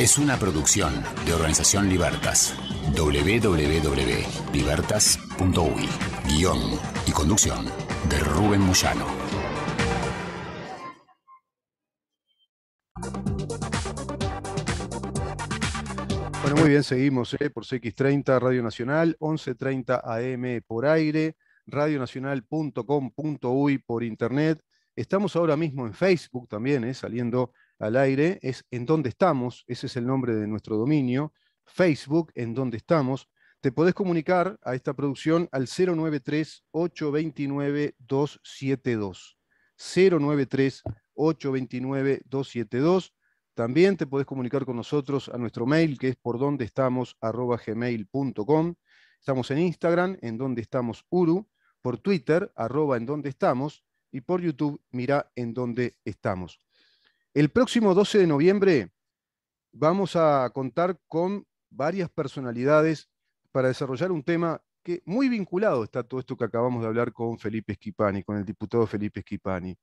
es una producción de Organización Libertas. www.libertas.uy. Guión y conducción de Rubén muyano Bueno, muy bien, seguimos eh, por CX30 Radio Nacional, 1130 AM por aire, radionacional.com.uy por internet. Estamos ahora mismo en Facebook también, eh, saliendo al aire es en dónde estamos, ese es el nombre de nuestro dominio, Facebook, en dónde estamos. Te podés comunicar a esta producción al 093-829-272. 093-829-272. También te podés comunicar con nosotros a nuestro mail, que es por donde estamos, arroba gmail.com. Estamos en Instagram, en donde estamos Uru, por Twitter, arroba en donde estamos, y por YouTube, mira en donde estamos. El próximo 12 de noviembre vamos a contar con varias personalidades para desarrollar un tema que muy vinculado está todo esto que acabamos de hablar con Felipe Esquipani, con el diputado Felipe Esquipani.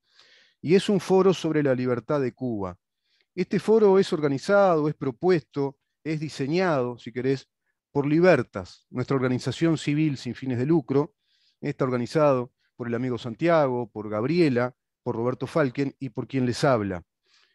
Y es un foro sobre la libertad de Cuba. Este foro es organizado, es propuesto, es diseñado, si querés, por Libertas, nuestra organización civil sin fines de lucro. Está organizado por el amigo Santiago, por Gabriela, por Roberto Falken y por quien les habla.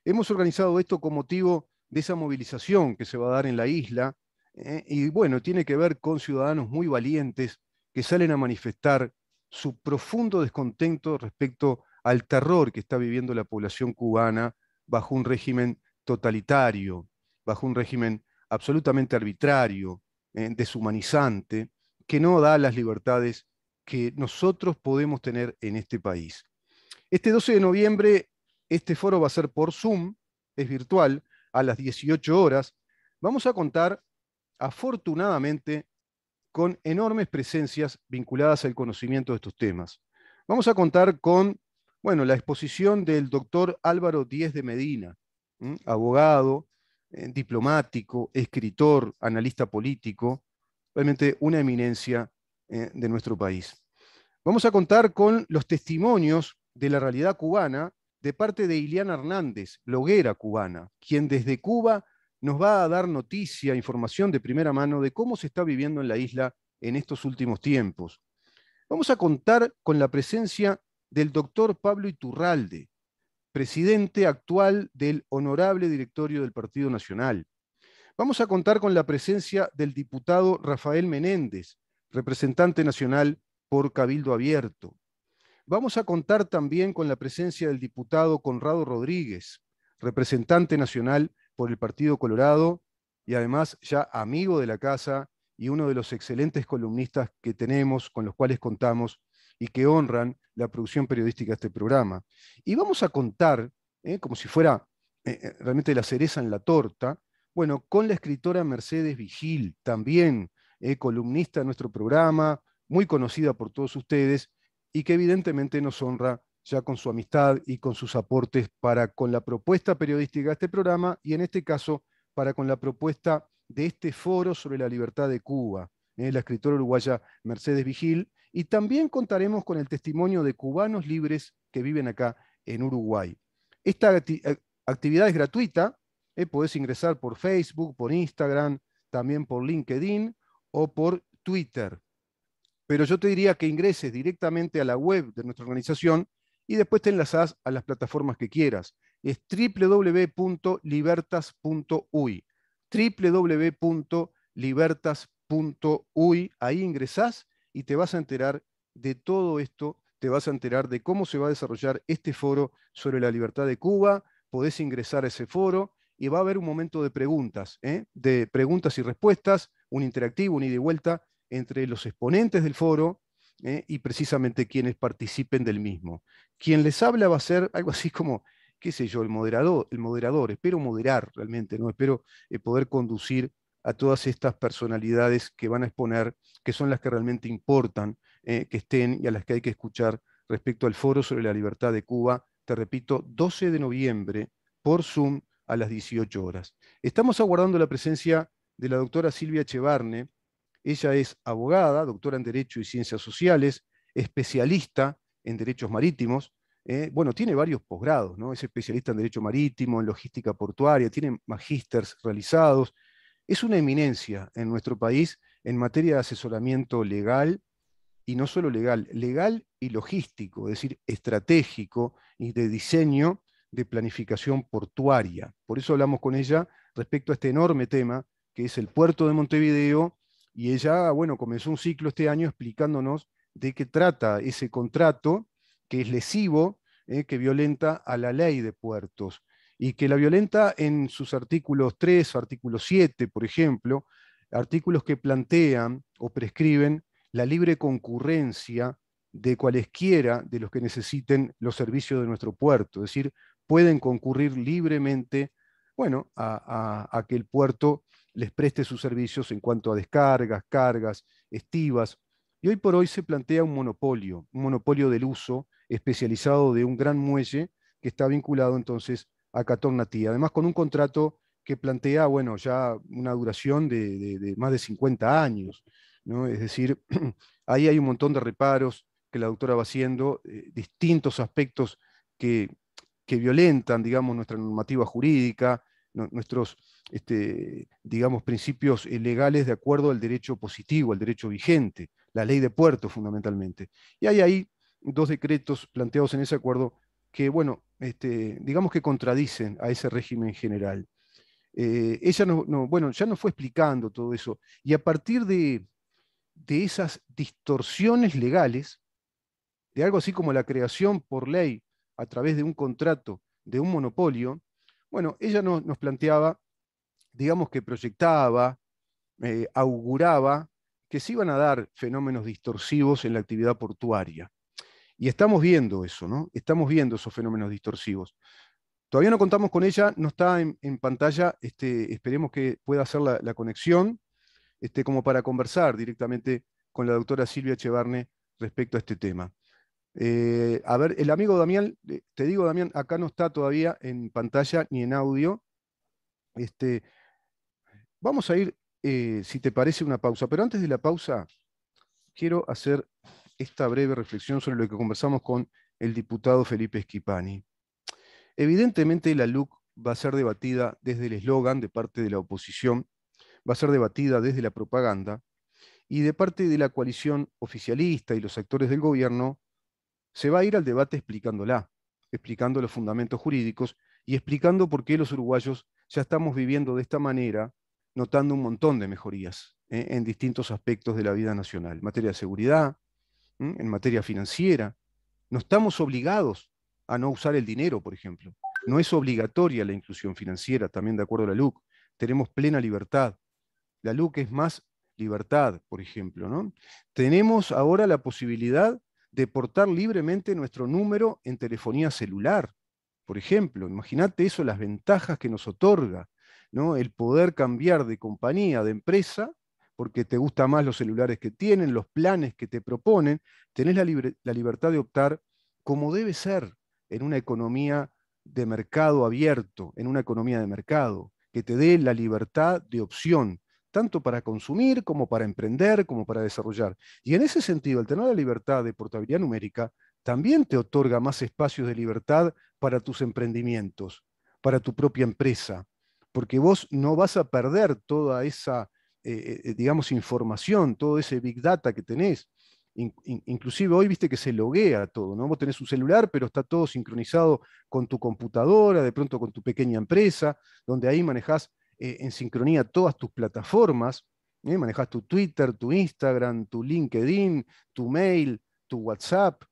Hemos organizado esto con motivo de esa movilización que se va a dar en la isla eh, y bueno, tiene que ver con ciudadanos muy valientes que salen a manifestar su profundo descontento respecto al terror que está viviendo la población cubana bajo un régimen totalitario, bajo un régimen absolutamente arbitrario, eh, deshumanizante, que no da las libertades que nosotros podemos tener en este país. Este 12 de noviembre este foro va a ser por Zoom, es virtual, a las 18 horas. Vamos a contar, afortunadamente, con enormes presencias vinculadas al conocimiento de estos temas. Vamos a contar con, bueno, la exposición del doctor Álvaro Díez de Medina, abogado, eh, diplomático, escritor, analista político, realmente una eminencia eh, de nuestro país. Vamos a contar con los testimonios de la realidad cubana de parte de Iliana Hernández, bloguera cubana, quien desde Cuba nos va a dar noticia, información de primera mano de cómo se está viviendo en la isla en estos últimos tiempos. Vamos a contar con la presencia del doctor Pablo Iturralde, presidente actual del honorable directorio del Partido Nacional. Vamos a contar con la presencia del diputado Rafael Menéndez, representante nacional por Cabildo Abierto. Vamos a contar también con la presencia del diputado Conrado Rodríguez, representante nacional por el Partido Colorado y además ya amigo de la casa y uno de los excelentes columnistas que tenemos, con los cuales contamos y que honran la producción periodística de este programa. Y vamos a contar, eh, como si fuera eh, eh, realmente la cereza en la torta, bueno, con la escritora Mercedes Vigil, también columnista de nuestro programa, muy conocida por todos ustedes, y que evidentemente nos honra ya con su amistad y con sus aportes para con la propuesta periodística de este programa y en este caso para con la propuesta de este foro sobre la libertad de Cuba, ¿eh? la escritora uruguaya Mercedes Vigil, y también contaremos con el testimonio de cubanos libres que viven acá en Uruguay. Esta eh, actividad es gratuita, eh, podés ingresar por Facebook, por Instagram, también por LinkedIn o por Twitter pero yo te diría que ingreses directamente a la web de nuestra organización y después te enlazás a las plataformas que quieras. Es www.libertas.uy. www.libertas.uy. Ahí ingresás y te vas a enterar de todo esto, te vas a enterar de cómo se va a desarrollar este foro sobre la libertad de Cuba. Podés ingresar a ese foro y va a haber un momento de preguntas, ¿eh? de preguntas y respuestas, un interactivo, un ida y vuelta entre los exponentes del foro ¿eh? y precisamente quienes participen del mismo. Quien les habla va a ser algo así como, qué sé yo, el moderador, el moderador. espero moderar realmente, ¿no? espero eh, poder conducir a todas estas personalidades que van a exponer, que son las que realmente importan ¿eh? que estén y a las que hay que escuchar respecto al foro sobre la libertad de Cuba, te repito, 12 de noviembre por Zoom a las 18 horas. Estamos aguardando la presencia de la doctora Silvia Chevarne, ella es abogada, doctora en Derecho y Ciencias Sociales, especialista en Derechos Marítimos. Eh, bueno, tiene varios posgrados, ¿no? Es especialista en Derecho Marítimo, en Logística Portuaria, tiene magísters realizados. Es una eminencia en nuestro país en materia de asesoramiento legal, y no solo legal, legal y logístico, es decir, estratégico y de diseño de planificación portuaria. Por eso hablamos con ella respecto a este enorme tema que es el puerto de Montevideo y ella, bueno, comenzó un ciclo este año explicándonos de qué trata ese contrato que es lesivo, eh, que violenta a la ley de puertos y que la violenta en sus artículos 3, artículo 7, por ejemplo, artículos que plantean o prescriben la libre concurrencia de cualesquiera de los que necesiten los servicios de nuestro puerto, es decir, pueden concurrir libremente, bueno, a, que el puerto les preste sus servicios en cuanto a descargas, cargas, estivas. Y hoy por hoy se plantea un monopolio, un monopolio del uso especializado de un gran muelle que está vinculado entonces a Catornati, Además, con un contrato que plantea, bueno, ya una duración de, más de 50 años. ¿no? Es decir, ahí hay un montón de reparos que la doctora va haciendo, eh, distintos aspectos que, violentan, digamos, nuestra normativa jurídica, nuestros, este, digamos, principios eh, legales de acuerdo al derecho positivo, al derecho vigente, la ley de puertos fundamentalmente. Y hay ahí dos decretos planteados en ese acuerdo que, bueno, este, digamos que contradicen a ese régimen general. Eh, ella no, bueno, ya nos fue explicando todo eso. Y a partir de, de esas distorsiones legales, de algo así como la creación por ley a través de un contrato de un monopolio, bueno, ella nos planteaba digamos que proyectaba, eh, auguraba que se iban a dar fenómenos distorsivos en la actividad portuaria. Y estamos viendo eso, ¿no? Estamos viendo esos fenómenos distorsivos. Todavía no contamos con ella, no está en, pantalla, este, esperemos que pueda hacer la, conexión, este, como para conversar directamente con la doctora Silvia Chevarne respecto a este tema. Eh, a ver, el amigo Damián, eh, te digo Damián, acá no está todavía en pantalla ni en audio. Este, Vamos a ir, eh, si te parece, una pausa, pero antes de la pausa, quiero hacer esta breve reflexión sobre lo que conversamos con el diputado Felipe Schipani. Evidentemente la LUC va a ser debatida desde el eslogan de parte de la oposición, va a ser debatida desde la propaganda, y de parte de la coalición oficialista y los actores del gobierno, se va a ir al debate explicándola, explicando los fundamentos jurídicos y explicando por qué los uruguayos ya estamos viviendo de esta manera notando un montón de mejorías ¿eh? en distintos aspectos de la vida nacional, en materia de seguridad, en materia financiera. No estamos obligados a no usar el dinero, por ejemplo. No es obligatoria la inclusión financiera, también de acuerdo a la LUC. Tenemos plena libertad. La LUC es más libertad, por ejemplo. ¿no? Tenemos ahora la posibilidad de portar libremente nuestro número en telefonía celular, por ejemplo. Imagínate eso, las ventajas que nos otorga el poder cambiar de compañía, de empresa, porque te gustan más los celulares que tienen, los planes que te proponen, tenés la, la libertad de optar como debe ser en una economía de mercado abierto, en una economía de mercado, que te dé la libertad de opción, tanto para consumir como para emprender, como para desarrollar. Y en ese sentido, el tener la libertad de portabilidad numérica también te otorga más espacios de libertad para tus emprendimientos, para tu propia empresa, porque vos no vas a perder toda esa, eh, eh, digamos, información, todo ese big data que tenés. inclusive hoy viste que se loguea todo, ¿no? Vos tenés un celular, pero está todo sincronizado con tu computadora, de pronto con tu pequeña empresa, donde ahí manejás eh, en sincronía todas tus plataformas, manejás tu Twitter, tu Instagram, tu LinkedIn, tu mail, tu WhatsApp,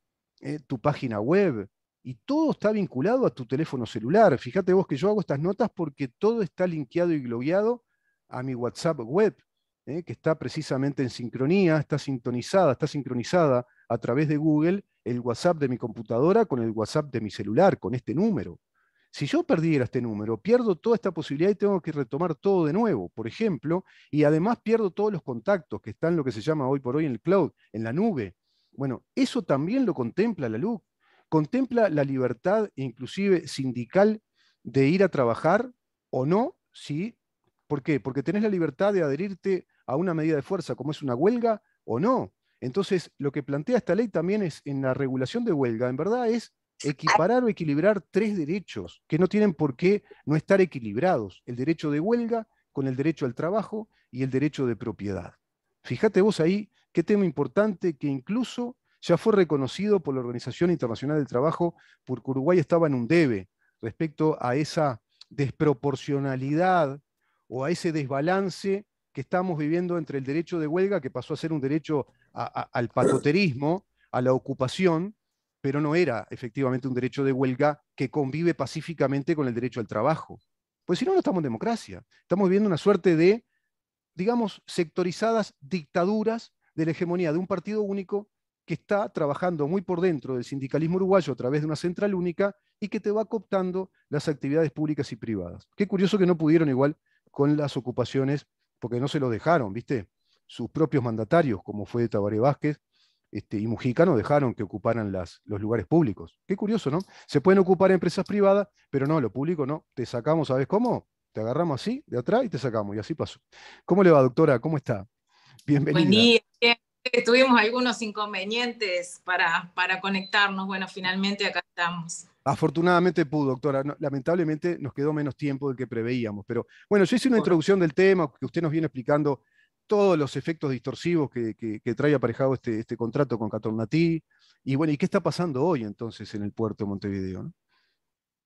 tu página web y todo está vinculado a tu teléfono celular. Fíjate vos que yo hago estas notas porque todo está linkeado y globeado a mi WhatsApp web, ¿eh? que está precisamente en sincronía, está sintonizada, está sincronizada a través de Google el WhatsApp de mi computadora con el WhatsApp de mi celular, con este número. Si yo perdiera este número, pierdo toda esta posibilidad y tengo que retomar todo de nuevo, por ejemplo, y además pierdo todos los contactos que están lo que se llama hoy por hoy en el cloud, en la nube. Bueno, eso también lo contempla la luz contempla la libertad, inclusive sindical, de ir a trabajar o no, ¿sí? ¿Por qué? Porque tenés la libertad de adherirte a una medida de fuerza, como es una huelga o no. Entonces, lo que plantea esta ley también es, en la regulación de huelga, en verdad es equiparar o equilibrar tres derechos que no tienen por qué no estar equilibrados. El derecho de huelga con el derecho al trabajo y el derecho de propiedad. Fíjate vos ahí qué tema importante que incluso ya fue reconocido por la Organización Internacional del Trabajo porque Uruguay estaba en un debe respecto a esa desproporcionalidad o a ese desbalance que estamos viviendo entre el derecho de huelga, que pasó a ser un derecho al patoterismo, a la ocupación, pero no era efectivamente un derecho de huelga que convive pacíficamente con el derecho al trabajo. Pues si no, no estamos en democracia. Estamos viviendo una suerte de, digamos, sectorizadas dictaduras de la hegemonía de un partido único que está trabajando muy por dentro del sindicalismo uruguayo a través de una central única y que te va cooptando las actividades públicas y privadas. Qué curioso que no pudieron igual con las ocupaciones, porque no se lo dejaron, ¿viste? Sus propios mandatarios, como fue Tabaré Vázquez este, y Mujica, no dejaron que ocuparan las, los lugares públicos. Qué curioso, ¿no? Se pueden ocupar empresas privadas, pero no, lo público no. Te sacamos, ¿sabes cómo? Te agarramos así, de atrás, y te sacamos, y así pasó. ¿Cómo le va, doctora? ¿Cómo está? Bienvenida tuvimos algunos inconvenientes para, para conectarnos. Bueno, finalmente acá estamos. Afortunadamente pudo, doctora. lamentablemente nos quedó menos tiempo del que preveíamos. Pero bueno, yo hice una introducción del tema que usted nos viene explicando todos los efectos distorsivos que, trae aparejado este, este, contrato con Catornatí. Y bueno, ¿y qué está pasando hoy entonces en el puerto de Montevideo?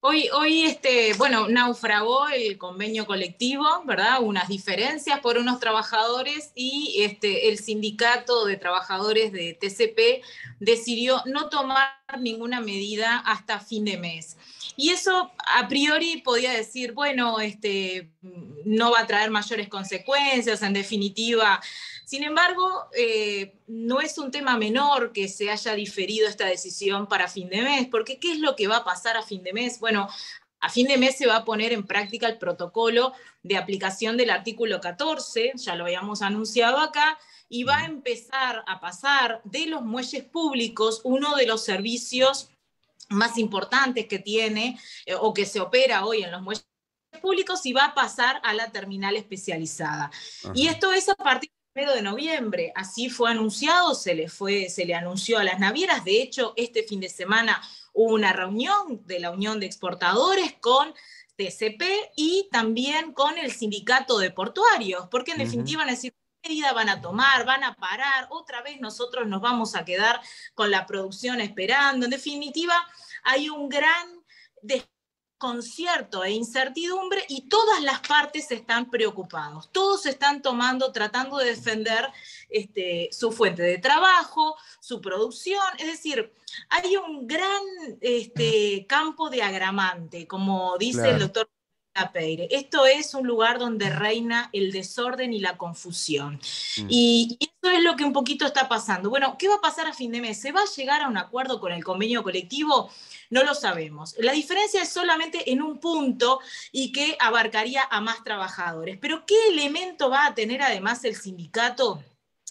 Hoy, este, bueno, naufragó el convenio colectivo, ¿verdad? Unas diferencias por unos trabajadores y este, el sindicato de trabajadores de TCP decidió no tomar ninguna medida hasta fin de mes. Y eso a priori podía decir, bueno, este, no va a traer mayores consecuencias, en definitiva sin embargo, eh, no es un tema menor que se haya diferido esta decisión para fin de mes, porque ¿qué es lo que va a pasar a fin de mes? Bueno, a fin de mes se va a poner en práctica el protocolo de aplicación del artículo 14, ya lo habíamos anunciado acá, y va a empezar a pasar de los muelles públicos uno de los servicios más importantes que tiene eh, o que se opera hoy en los muelles públicos y va a pasar a la terminal especializada. Y esto es a partir de noviembre. Así fue anunciado, se le, fue, se le anunció a las navieras. De hecho, este fin de semana hubo una reunión de la Unión de Exportadores con TCP y también con el sindicato de portuarios, porque en definitiva van a medida van a tomar, van a parar, otra vez nosotros nos vamos a quedar con la producción esperando. En definitiva, hay un gran concierto e incertidumbre y todas las partes están preocupados, todos están tomando, tratando de defender este, su fuente de trabajo, su producción, es decir, hay un gran este, campo de agramante, como dice el doctor esto es un lugar donde reina el desorden y la confusión. Mm. Y, eso es lo que un poquito está pasando. Bueno, ¿qué va a pasar a fin de mes? ¿Se va a llegar a un acuerdo con el convenio colectivo? No lo sabemos. La diferencia es solamente en un punto y que abarcaría a más trabajadores. Pero ¿qué elemento va a tener además el sindicato?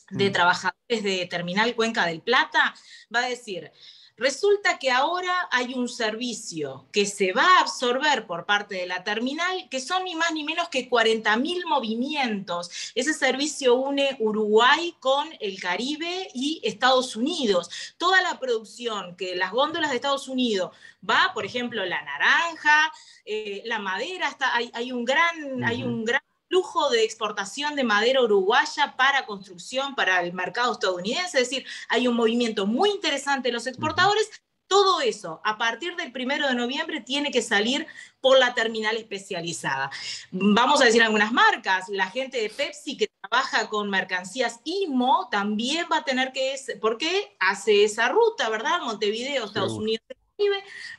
de mm. trabajadores de Terminal Cuenca del Plata, va a decir, resulta que ahora hay un servicio que se va a absorber por parte de la terminal, que son ni más ni menos que 40.000 movimientos. Ese servicio une Uruguay con el Caribe y Estados Unidos. Toda la producción que las góndolas de Estados Unidos va, por ejemplo, la naranja, eh, la madera, hay, un gran, hay un gran flujo de exportación de madera uruguaya para construcción para el mercado estadounidense, es decir, hay un movimiento muy interesante de los exportadores. Todo eso, a partir del primero de noviembre, tiene que salir por la terminal especializada. Vamos a decir algunas marcas, la gente de Pepsi que trabaja con mercancías IMO también va a tener que, porque hace esa ruta, ¿verdad? Montevideo, Estados Unidos,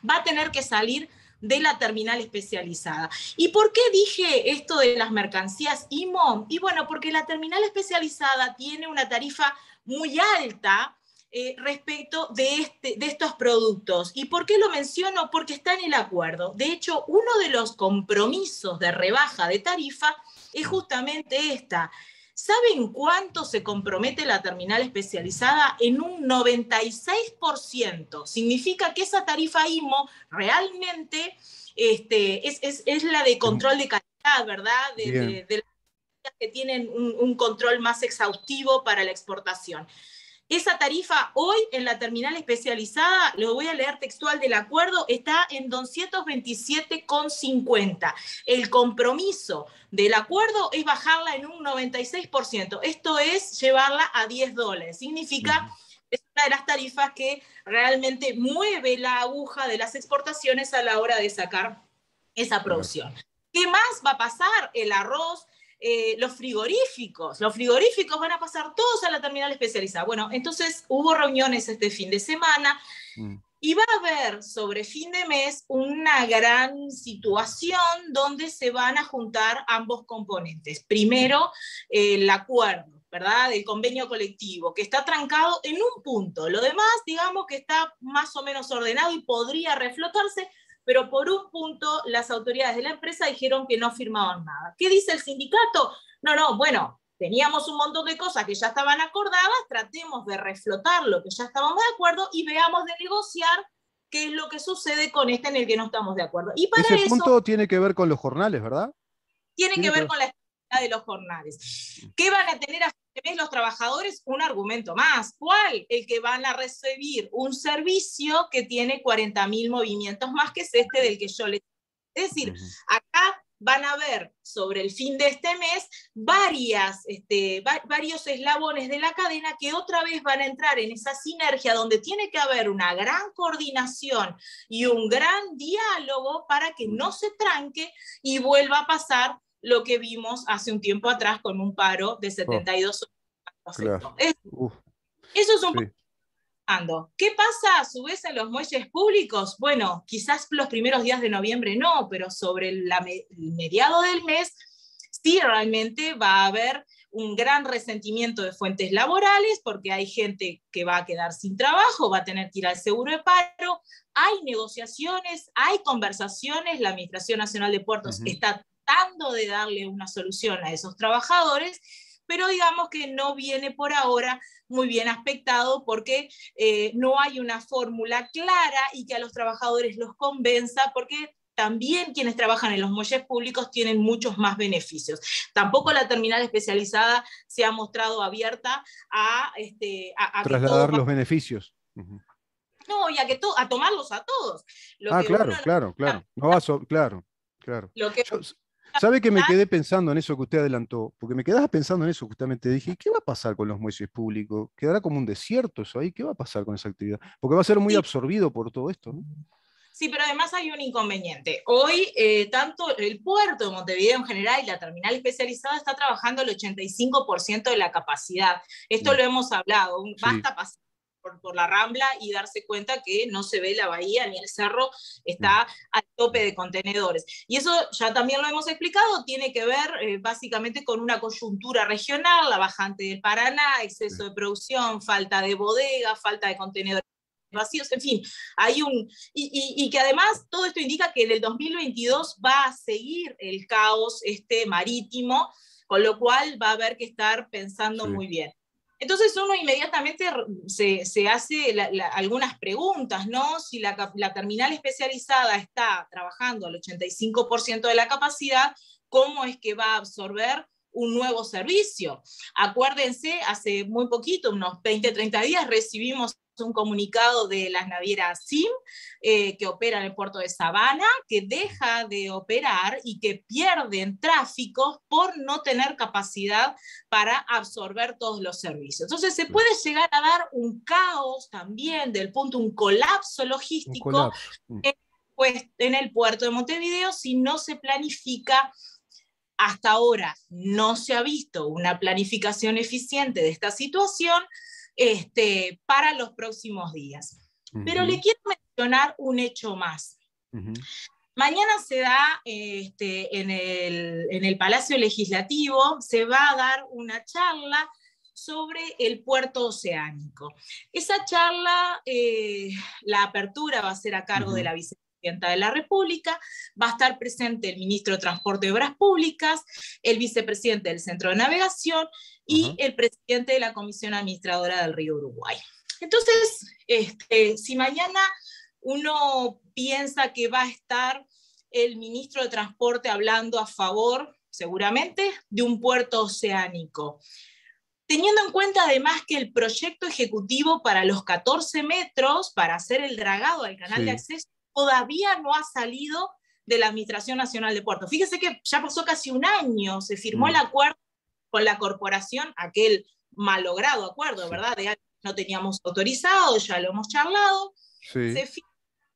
va a tener que salir de la terminal especializada. ¿Y por qué dije esto de las mercancías IMO? Y bueno, porque la terminal especializada tiene una tarifa muy alta eh, respecto de, este, de estos productos. ¿Y por qué lo menciono? Porque está en el acuerdo. De hecho, uno de los compromisos de rebaja de tarifa es justamente esta, ¿Saben cuánto se compromete la terminal especializada? En un 96%. Significa que esa tarifa IMO realmente este, es, la de control de calidad, ¿verdad? De, las que tienen un control más exhaustivo para la exportación. Esa tarifa hoy en la terminal especializada, lo voy a leer textual del acuerdo, está en 227,50. El compromiso del acuerdo es bajarla en un 96%. Esto es llevarla a 10 dólares. Significa... que es una de las tarifas que realmente mueve la aguja de las exportaciones a la hora de sacar esa producción. ¿Qué más va a pasar? El arroz, eh, los frigoríficos. Los frigoríficos van a pasar todos a la terminal especializada. Bueno, entonces hubo reuniones este fin de semana. Mm. Y va a haber sobre fin de mes una gran situación donde se van a juntar ambos componentes. Primero, el acuerdo, ¿verdad? el convenio colectivo, que está trancado en un punto. Lo demás, digamos que está más o menos ordenado y podría reflotarse, pero por un punto las autoridades de la empresa dijeron que no firmaban nada. ¿Qué dice el sindicato? No, no, bueno, teníamos un montón de cosas que ya estaban acordadas, tratemos de reflotar lo que ya estábamos de acuerdo y veamos de negociar qué es lo que sucede con este en el que no estamos de acuerdo. Y para Ese punto tiene que ver con los jornales, ¿verdad? Tiene, que ver con la de los jornales. Mm. ¿Qué van a tener a los trabajadores? Un argumento más. ¿Cuál? El que van a recibir un servicio que tiene 40.000 movimientos más que es este del que yo les... Es decir, acá van a ver sobre el fin de este mes varias, este, varios eslabones de la cadena que otra vez van a entrar en esa sinergia donde tiene que haber una gran coordinación y un gran diálogo para que no se tranque y vuelva a pasar lo que vimos hace un tiempo atrás con un paro de 72 horas. eso es un... ¿Qué pasa a su vez en los muelles públicos? Bueno, quizás los primeros días de noviembre no, pero sobre el mediado del mes sí realmente va a haber un gran resentimiento de fuentes laborales porque hay gente que va a quedar sin trabajo, va a tener que ir al seguro de paro, hay negociaciones, hay conversaciones, la Administración Nacional de Puertos está tratando de darle una solución a esos trabajadores, pero digamos que no viene por ahora muy bien aspectado porque eh, no hay una fórmula clara y que a los trabajadores los convenza porque también quienes trabajan en los muelles públicos tienen muchos más beneficios. Tampoco la terminal especializada se ha mostrado abierta a... Este, Trasladar los beneficios. No, y a, que a tomarlos a todos. ah, claro, claro, claro, no claro, claro, ¿Sabe que me ¿Ah? quedé pensando en eso que usted adelantó? Porque me quedaba pensando en eso justamente. Dije, ¿qué va a pasar con los muelles públicos? ¿Quedará como un desierto eso ahí? ¿Qué va a pasar con esa actividad? Porque va a ser muy absorbido por todo esto. Sí, pero además hay un inconveniente. Hoy, eh, tanto el puerto de Montevideo en general y la terminal especializada está trabajando el 85% de la capacidad. Esto mm. lo hemos hablado. Basta pasar por, la rambla y darse cuenta que no se ve la bahía ni el cerro está mm. al tope de contenedores. Y eso ya también lo hemos explicado, tiene que ver eh, básicamente con una coyuntura regional, la bajante del Paraná, exceso de producción, falta de bodegas, falta de contenedores vacíos, en fin, hay un... Y, que además todo esto indica que en el 2022 va a seguir el caos este marítimo, con lo cual va a haber que estar pensando muy bien. Entonces uno inmediatamente se, hace algunas preguntas, ¿no? Si la, la, terminal especializada está trabajando al 85% de la capacidad, ¿cómo es que va a absorber un nuevo servicio? Acuérdense, hace muy poquito, unos 20, 30 días, recibimos un comunicado de las navieras SIM eh, que operan en el puerto de Sabana, que deja de operar y que pierden tráfico por no tener capacidad para absorber todos los servicios. Entonces se mm. puede llegar a dar un caos también del punto, un colapso logístico mm. pues, en el puerto de Montevideo si no se planifica hasta ahora no se ha visto una planificación eficiente de esta situación, este, para los próximos días. Pero le quiero mencionar un hecho más. Mañana se da este, en, el, Palacio Legislativo, se va a dar una charla sobre el puerto oceánico. Esa charla, eh, la apertura va a ser a cargo de la vicepresidenta de la República, va a estar presente el ministro de Transporte y Obras Públicas, el vicepresidente del Centro de Navegación y el presidente de la Comisión Administradora del Río Uruguay. Entonces, este, si mañana uno piensa que va a estar el ministro de Transporte hablando a favor, seguramente, de un puerto oceánico, teniendo en cuenta además que el proyecto ejecutivo para los 14 metros, para hacer el dragado al canal de acceso, todavía no ha salido de la Administración Nacional de Puertos. Fíjese que ya pasó casi un año, se firmó mm. el acuerdo con la corporación aquel malogrado acuerdo, ¿verdad? De no teníamos autorizado, ya lo hemos charlado.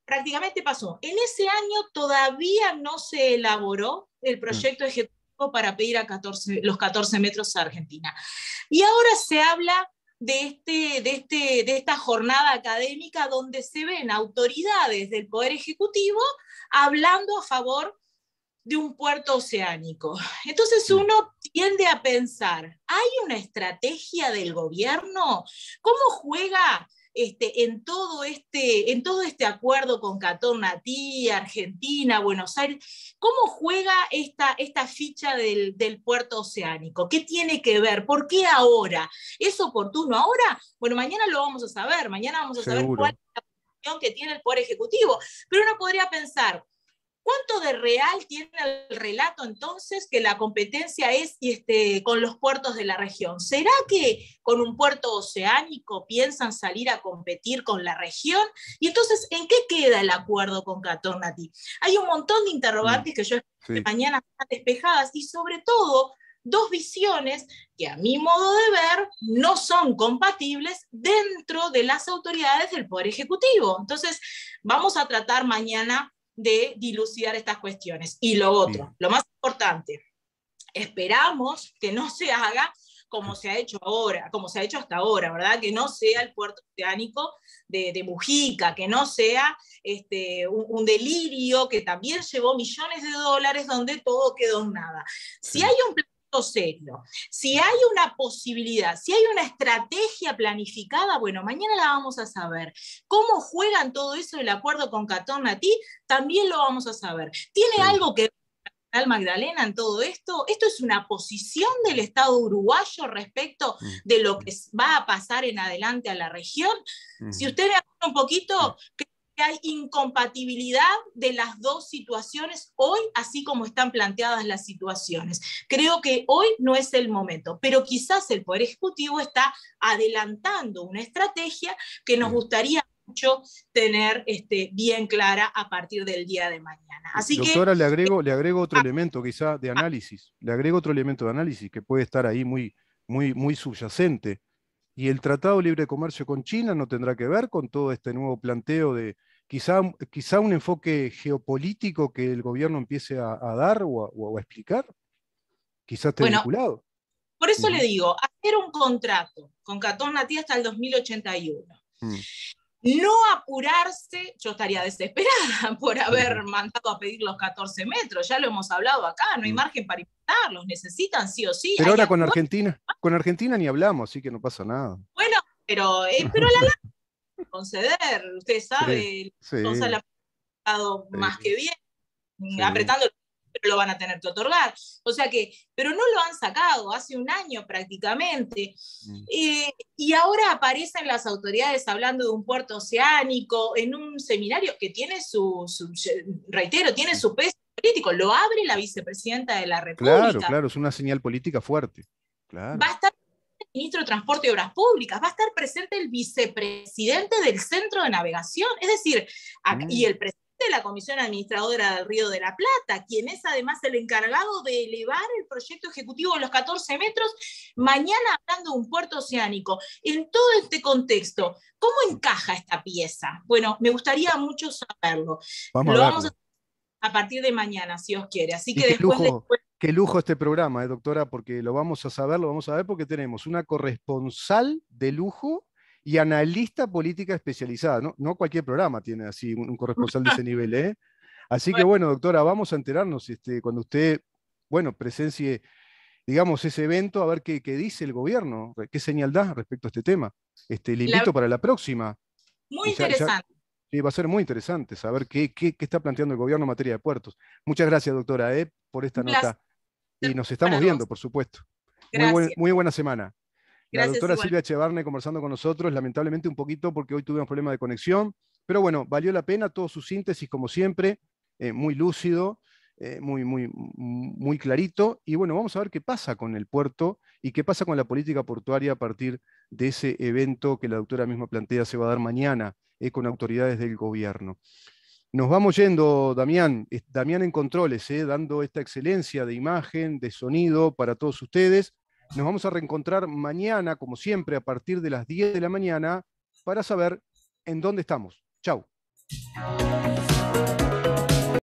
prácticamente pasó. En ese año todavía no se elaboró el mm. proyecto ejecutivo para pedir a 14, los 14 metros a Argentina. Y ahora se habla de, este, este, de esta jornada académica donde se ven autoridades del Poder Ejecutivo hablando a favor de un puerto oceánico. Entonces uno tiende a pensar, ¿hay una estrategia del gobierno? ¿Cómo juega este, en, todo este, en todo este acuerdo con Natí, Argentina, Buenos Aires, ¿cómo juega esta, esta ficha del, puerto oceánico? ¿Qué tiene que ver? ¿Por qué ahora? ¿Es oportuno ahora? Bueno, mañana lo vamos a saber, mañana vamos a saber cuál es la posición que tiene el Poder Ejecutivo, pero uno podría pensar, ¿Cuánto de real tiene el relato entonces que la competencia es este, con los puertos de la región? ¿Será que con un puerto oceánico piensan salir a competir con la región? Y entonces, ¿en qué queda el acuerdo con Catornati? Hay un montón de interrogantes que yo espero que mañana sean despejadas y sobre todo dos visiones que a mi modo de ver no son compatibles dentro de las autoridades del Poder Ejecutivo. Entonces, vamos a tratar mañana de dilucidar estas cuestiones. Y lo otro, lo más importante, esperamos que no se haga como se ha hecho ahora, como se ha hecho hasta ahora, ¿verdad? Que no sea el puerto oceánico de, de Mujica, que no sea este, un, delirio que también llevó millones de dólares donde todo quedó en nada. Si hay un plan serio. Si hay una posibilidad, si hay una estrategia planificada, bueno, mañana la vamos a saber. ¿Cómo juegan todo eso el acuerdo con Catón a ti También lo vamos a saber. ¿Tiene algo que ver Al Magdalena en todo esto? ¿Esto es una posición del Estado uruguayo respecto mm. de lo que va a pasar en adelante a la región? Mm. Si usted me un poquito, mm hay incompatibilidad de las dos situaciones hoy, así como están planteadas las situaciones. Creo que hoy no es el momento, pero quizás el Poder Ejecutivo está adelantando una estrategia que nos mm. gustaría mucho tener este, bien clara a partir del día de mañana. Así Doctora, le agrego, eh, le agrego otro ah. elemento quizá de ah. análisis, le agrego otro elemento de análisis que puede estar ahí muy, muy, muy subyacente. Y el Tratado Libre de Comercio con China no tendrá que ver con todo este nuevo planteo de, quizá, quizá un enfoque geopolítico que el gobierno empiece a, dar o a, explicar, quizá esté vinculado. Por eso le digo, hacer un contrato con Catón hasta el 2081. Mm. No apurarse, yo estaría desesperada por haber mandado a pedir los 14 metros, ya lo hemos hablado acá, no hay mm. margen para importarlos, necesitan sí o sí. Pero ahora con Argentina, con Argentina ni hablamos, así que no pasa nada. Bueno, pero, eh, pero la conceder. Usted sabe, más que bien, apretando, pero lo van a tener que otorgar. O sea que, pero no lo han sacado hace un año prácticamente. Mm. y ahora aparecen las autoridades hablando de un puerto oceánico en un seminario que tiene su, reitero, tiene su peso político. Lo abre la vicepresidenta de la República. Claro, claro, es una señal política fuerte. Va a estar ministro de Transporte y Obras Públicas, va a estar presente el vicepresidente del Centro de Navegación, es decir, mm. y el presidente de la Comisión Administradora del Río de la Plata, quien es además el encargado de elevar el proyecto ejecutivo de los 14 metros, mañana hablando de un puerto oceánico. En todo este contexto, ¿cómo encaja esta pieza? Bueno, me gustaría mucho saberlo. Lo vamos a, a partir de mañana, si os quiere. Así que después, después Qué lujo este programa, eh, doctora, porque lo vamos a saber, lo vamos a ver porque tenemos una corresponsal de lujo y analista política especializada. No, cualquier programa tiene así un, corresponsal de ese nivel. ¿eh? Así que bueno, doctora, vamos a enterarnos este, cuando usted, bueno, presencie, digamos, ese evento, a ver qué, dice el gobierno, qué señal da respecto a este tema. Este, le invito para la próxima. Muy este, interesante. Sí, va a ser muy interesante saber qué, está planteando el gobierno en materia de puertos. Muchas gracias, doctora, eh, por esta nota y nos estamos viendo, por supuesto. Muy, buena semana. la doctora Silvia Echevarne conversando con nosotros, lamentablemente un poquito porque hoy tuvimos problemas de conexión, pero bueno, valió la pena todo su síntesis como siempre, eh, muy lúcido, eh, muy, muy, muy clarito. Y bueno, vamos a ver qué pasa con el puerto y qué pasa con la política portuaria a partir de ese evento que la doctora misma plantea se va a dar mañana eh, con autoridades del gobierno. Nos vamos yendo, Damián, Damián en controles, ¿eh? dando esta excelencia de imagen, de sonido para todos ustedes. Nos vamos a reencontrar mañana, como siempre, a partir de las 10 de la mañana, para saber en dónde estamos. Chau.